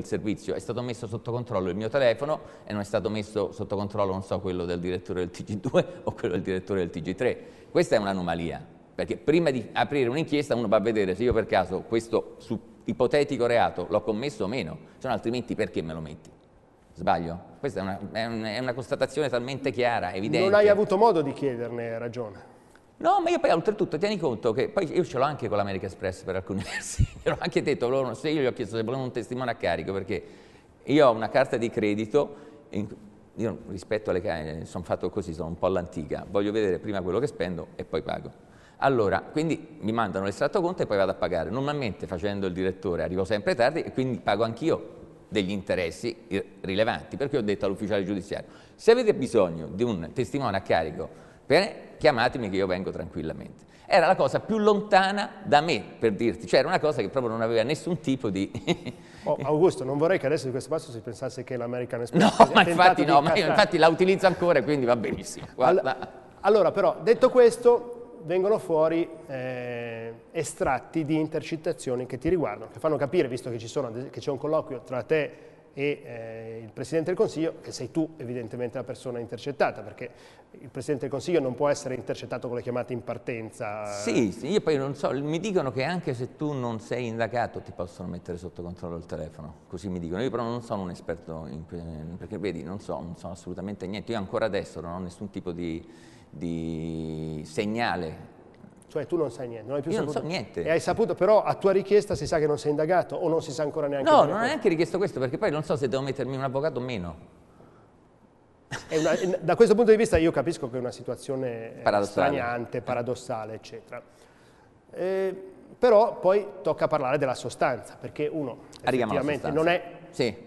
il servizio, è stato messo sotto controllo il mio telefono e non è stato messo sotto controllo, non so, quello del direttore del TG2 o quello del direttore del TG3. Questa è un'anomalia, perché prima di aprire un'inchiesta uno va a vedere se io per caso questo ipotetico reato l'ho commesso o meno, se no altrimenti perché me lo metti? Sbaglio? Questa è una, è una constatazione talmente chiara, evidente. Non hai avuto modo di chiederne ragione. No, ma io poi oltretutto tieni conto che poi io ce l'ho anche con l'America Express per alcuni versi, gliel'ho anche detto, loro, se io gli ho chiesto se volevano un testimone a carico perché io ho una carta di credito, in, io rispetto alle cariche sono fatto così, sono un po' all'antica, voglio vedere prima quello che spendo e poi pago. Allora, quindi mi mandano l'estratto conto e poi vado a pagare. Normalmente facendo il direttore arrivo sempre tardi e quindi pago anch'io degli interessi rilevanti, perché ho detto all'ufficiale giudiziario, se avete bisogno di un testimone a carico Bene? Chiamatemi che io vengo tranquillamente. Era la cosa più lontana da me, per dirti, cioè era una cosa che proprio non aveva nessun tipo di... oh, Augusto, non vorrei che adesso di questo passo si pensasse che l'American Express... No, ma infatti no, ma io infatti la utilizzo ancora, quindi va benissimo. Guarda. allora, però, detto questo, vengono fuori eh, estratti di intercettazioni che ti riguardano, che fanno capire, visto che, sono, che c'è un colloquio tra te e eh, il Presidente del Consiglio, che sei tu evidentemente la persona intercettata, perché il Presidente del Consiglio non può essere intercettato con le chiamate in partenza. Sì, sì, io poi non so, mi dicono che anche se tu non sei indagato ti possono mettere sotto controllo il telefono, così mi dicono, io però non sono un esperto, in, perché vedi, non so, non so assolutamente niente, io ancora adesso non ho nessun tipo di, di segnale cioè tu non sai niente, non hai più Io non so niente. E hai saputo, però a tua richiesta si sa che non sei indagato o non si sa ancora neanche. No, non ho neanche richiesto questo perché poi non so se devo mettermi un avvocato o meno. Una, da questo punto di vista io capisco che è una situazione eh, paradossale. straniante, paradossale, eccetera. Eh, però poi tocca parlare della sostanza, perché uno Arriviamo effettivamente non è... Sì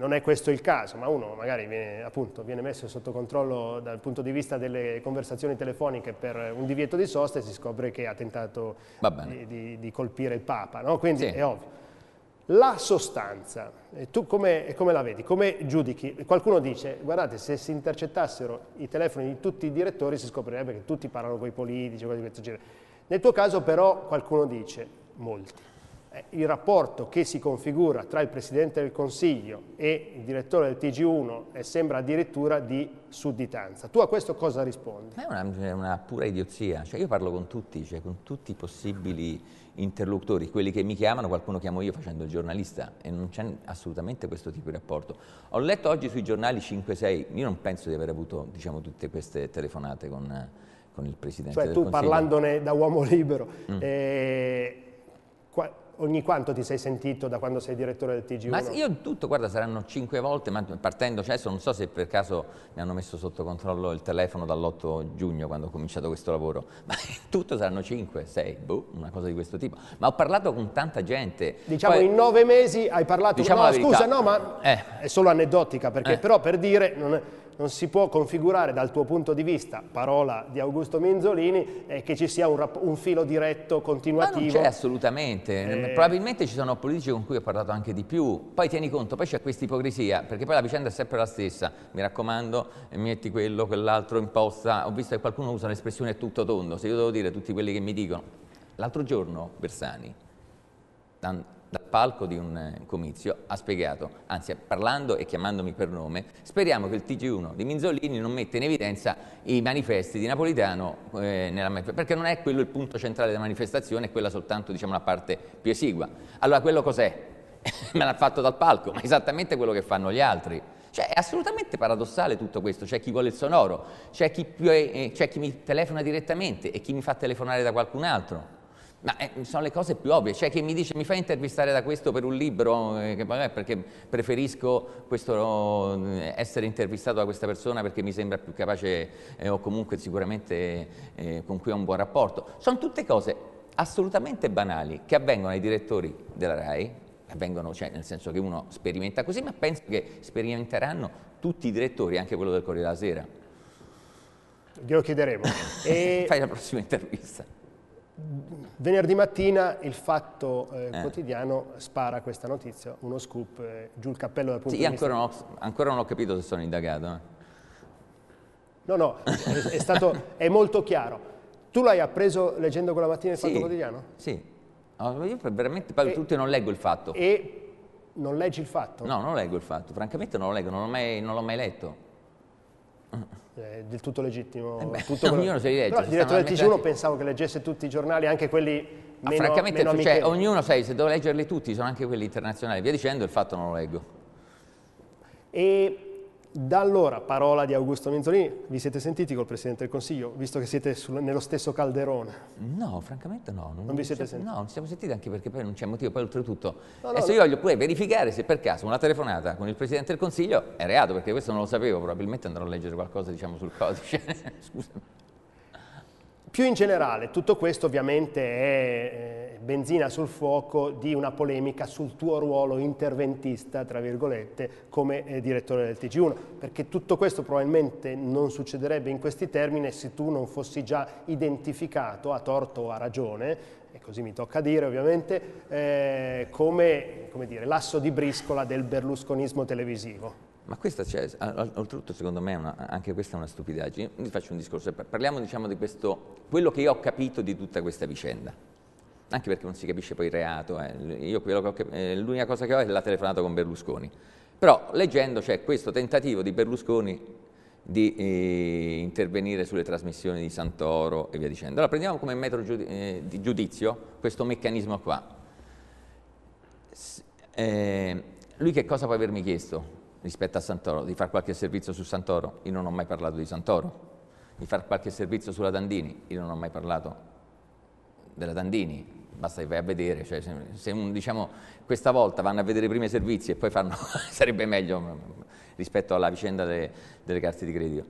non è questo il caso, ma uno magari viene, appunto, viene messo sotto controllo dal punto di vista delle conversazioni telefoniche per un divieto di sosta e si scopre che ha tentato di, di, di, colpire il Papa, no? quindi sì. è ovvio. La sostanza, tu come, come, la vedi? Come giudichi? Qualcuno dice, guardate, se si intercettassero i telefoni di tutti i direttori si scoprirebbe che tutti parlano con i politici, cose di questo genere. Nel tuo caso però qualcuno dice, molti. Eh, il rapporto che si configura tra il Presidente del Consiglio e il direttore del TG1 eh, sembra addirittura di sudditanza. Tu a questo cosa rispondi? È una, una pura idiozia, cioè io parlo con tutti, cioè con tutti i possibili interlocutori, quelli che mi chiamano, qualcuno chiamo io facendo il giornalista e non c'è assolutamente questo tipo di rapporto. Ho letto oggi sui giornali 5-6, io non penso di aver avuto diciamo, tutte queste telefonate con, con il Presidente cioè, del Consiglio. Cioè tu parlandone da uomo libero, mm. eh, ogni quanto ti sei sentito da quando sei direttore del TG1? Ma io tutto, guarda, saranno cinque volte, ma partendo, cioè adesso non so se per caso mi hanno messo sotto controllo il telefono dall'8 giugno quando ho cominciato questo lavoro, ma tutto saranno cinque, sei, boh, una cosa di questo tipo. Ma ho parlato con tanta gente. Diciamo Poi, in nove mesi hai parlato... Diciamo no, scusa, no, ma eh. è solo aneddotica, perché eh. però per dire non si può configurare dal tuo punto di vista, parola di Augusto Menzolini, eh, che ci sia un, un, filo diretto, continuativo. Ma non c'è assolutamente, eh... Ehm, probabilmente ci sono politici con cui ho parlato anche di più, poi tieni conto, poi c'è questa ipocrisia, perché poi la vicenda è sempre la stessa, mi raccomando, eh, metti quello, quell'altro, in posta, ho visto che qualcuno usa l'espressione tutto tondo, se io devo dire tutti quelli che mi dicono, l'altro giorno Bersani, tanto dal palco di un eh, comizio ha spiegato, anzi parlando e chiamandomi per nome, speriamo che il TG1 di Minzolini non metta in evidenza i manifesti di Napolitano, eh, nella, perché non è quello il punto centrale della manifestazione, è quella soltanto diciamo, la parte più esigua. Allora quello cos'è? Me l'ha fatto dal palco, ma esattamente quello che fanno gli altri. Cioè è assolutamente paradossale tutto questo, c'è chi vuole il sonoro, c'è chi, eh, chi mi telefona direttamente e chi mi fa telefonare da qualcun altro. Ma eh, sono le cose più ovvie, cioè chi mi dice mi fai intervistare da questo per un libro, eh, perché preferisco questo, eh, essere intervistato da questa persona perché mi sembra più capace eh, o comunque sicuramente eh, con cui ho un buon rapporto. Sono tutte cose assolutamente banali che avvengono ai direttori della RAI, avvengono, cioè, nel senso che uno sperimenta così, ma penso che sperimenteranno tutti i direttori, anche quello del Corriere della Sera. Glielo chiederemo. e... Fai la prossima intervista. Venerdì mattina il fatto eh, eh. quotidiano spara questa notizia, uno scoop, eh, giù il cappello dal punto sì, di vista. Ancora, ancora non ho capito se sono indagato. Eh. No, no, è, è, stato, è molto chiaro. Tu l'hai appreso leggendo quella mattina il sì, fatto quotidiano? Sì, io veramente parlo e, tutto e non leggo il fatto. E non leggi il fatto? No, non leggo il fatto, francamente non lo leggo, non l'ho mai, mai letto. Eh, è del tutto legittimo. Eh beh, tutto quello... Ognuno se li legge. Però il direttore del TG1 pensavo che leggesse tutti i giornali, anche quelli ah, meno, ah, francamente, meno cioè, ognuno sai, se devo leggerli tutti, sono anche quelli internazionali, via dicendo, il fatto non lo leggo. E da allora, parola di Augusto Minzolini, vi siete sentiti col Presidente del Consiglio, visto che siete sul, nello stesso calderone? No, francamente no. Non, non vi siete sentiti? No, non ci siamo sentiti anche perché poi non c'è motivo, poi oltretutto. No, no, adesso no. io voglio pure verificare se per caso una telefonata con il Presidente del Consiglio è reato, perché questo non lo sapevo, probabilmente andrò a leggere qualcosa diciamo, sul codice. Scusami. Più in generale, tutto questo ovviamente è eh, benzina sul fuoco di una polemica sul tuo ruolo interventista, tra virgolette, come eh, direttore del TG1, perché tutto questo probabilmente non succederebbe in questi termini se tu non fossi già identificato, a torto o a ragione, e così mi tocca dire ovviamente, eh, come, come dire, l'asso di briscola del berlusconismo televisivo. Ma questa c'è, oltretutto secondo me una, anche questa è una stupidaggine. Vi faccio un discorso, eh, parliamo diciamo di questo, quello che io ho capito di tutta questa vicenda anche perché non si capisce poi il reato, eh. che, eh, l'unica cosa che ho è la telefonata con Berlusconi. Però leggendo c'è questo tentativo di Berlusconi di eh, intervenire sulle trasmissioni di Santoro e via dicendo. Allora prendiamo come metro giudi- eh, di giudizio questo meccanismo qua. S- eh, lui che cosa può avermi chiesto rispetto a Santoro? Di fare qualche servizio su Santoro? Io non ho mai parlato di Santoro. Di fare qualche servizio sulla Dandini? Io non ho mai parlato della Dandini basta che vai a vedere, cioè, se, se un, diciamo, questa volta vanno a vedere i primi servizi e poi fanno, sarebbe meglio mm, rispetto alla vicenda delle, delle carte di credito.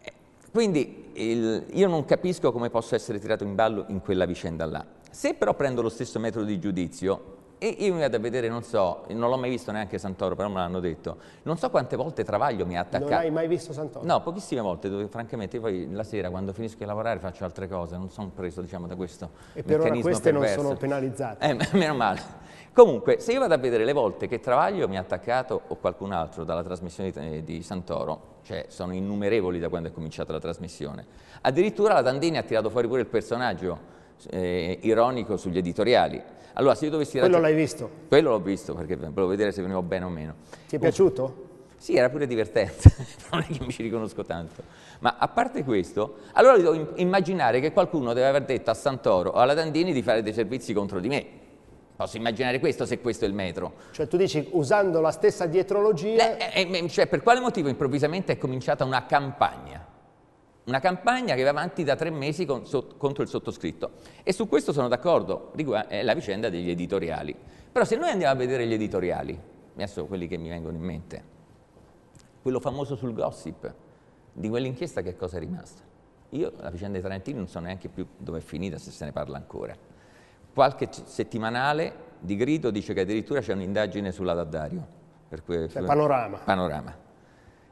Eh, quindi il, io non capisco come posso essere tirato in ballo in quella vicenda là. Se però prendo lo stesso metodo di giudizio, e io mi vado a vedere, non so, non l'ho mai visto neanche Santoro, però me l'hanno detto, non so quante volte Travaglio mi ha attaccato. Non hai mai visto Santoro? No, pochissime volte, dove francamente poi la sera quando finisco di lavorare faccio altre cose, non sono preso diciamo da questo E per ora queste perverso. non sono penalizzate. Eh, meno male. Comunque, se io vado a vedere le volte che Travaglio mi ha attaccato o qualcun altro dalla trasmissione di, di Santoro, cioè sono innumerevoli da quando è cominciata la trasmissione, addirittura la Dandini ha tirato fuori pure il personaggio eh, ironico sugli editoriali. Allora, se io dovessi... Quello l'hai visto? Quello l'ho visto, perché volevo vedere se venivo bene o meno. Ti è piaciuto? Sì, era pure divertente, non è che mi ci riconosco tanto. Ma a parte questo, allora devo immaginare che qualcuno deve aver detto a Santoro o alla Dandini di fare dei servizi contro di me. Posso immaginare questo se questo è il metro. Cioè tu dici usando la stessa dietrologia... Beh, eh, eh, cioè, per quale motivo improvvisamente è cominciata una campagna? Una campagna che va avanti da tre mesi con, so, contro il sottoscritto. E su questo sono d'accordo, è eh, la vicenda degli editoriali. Però se noi andiamo a vedere gli editoriali, adesso quelli che mi vengono in mente, quello famoso sul gossip, di quell'inchiesta che cosa è rimasta? Io la vicenda di Tarantino non so neanche più dove è finita, se se ne parla ancora. Qualche settimanale di grido dice che addirittura c'è un'indagine sulla Daddario. Per cui, cioè, panorama. Panorama.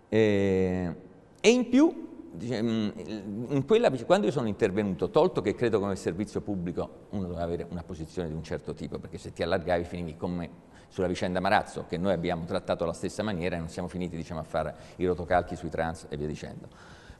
E, ehm, e in più Mm, quella, quando io sono intervenuto, tolto che credo come servizio pubblico uno doveva avere una posizione di un certo tipo, perché se ti allargavi finivi come sulla vicenda Marazzo, che noi abbiamo trattato alla stessa maniera e non siamo finiti diciamo, a fare i rotocalchi sui trans e via dicendo.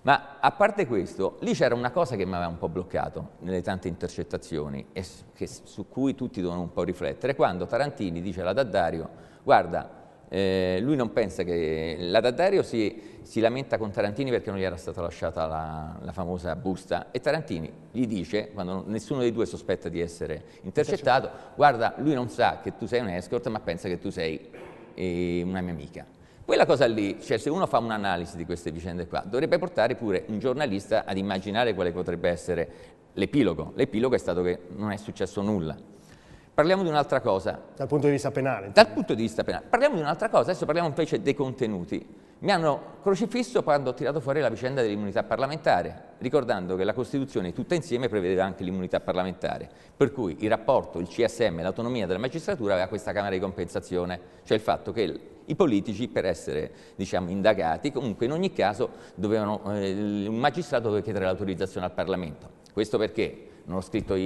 Ma a parte questo, lì c'era una cosa che mi aveva un po' bloccato nelle tante intercettazioni e su cui tutti devono un po' riflettere, quando Tarantini dice alla Daddario, guarda, eh, lui non pensa che la Daddario si, si, lamenta con Tarantini perché non gli era stata lasciata la, la, famosa busta e Tarantini gli dice, quando nessuno dei due sospetta di essere intercettato, guarda lui non sa che tu sei un escort ma pensa che tu sei eh, una mia amica. Quella cosa lì, cioè se uno fa un'analisi di queste vicende qua, dovrebbe portare pure un giornalista ad immaginare quale potrebbe essere l'epilogo. L'epilogo è stato che non è successo nulla. Parliamo di un'altra cosa. Dal punto di vista penale. Intanto. Dal punto di vista penale. Parliamo di un'altra cosa, adesso parliamo invece dei contenuti. Mi hanno crocifisso quando ho tirato fuori la vicenda dell'immunità parlamentare, ricordando che la Costituzione tutta insieme prevedeva anche l'immunità parlamentare, per cui il rapporto, il CSM, l'autonomia della magistratura aveva questa Camera di compensazione, cioè il fatto che i politici per essere diciamo, indagati comunque in ogni caso dovevano, eh, un magistrato doveva chiedere l'autorizzazione al Parlamento. Questo perché non ho scritto io.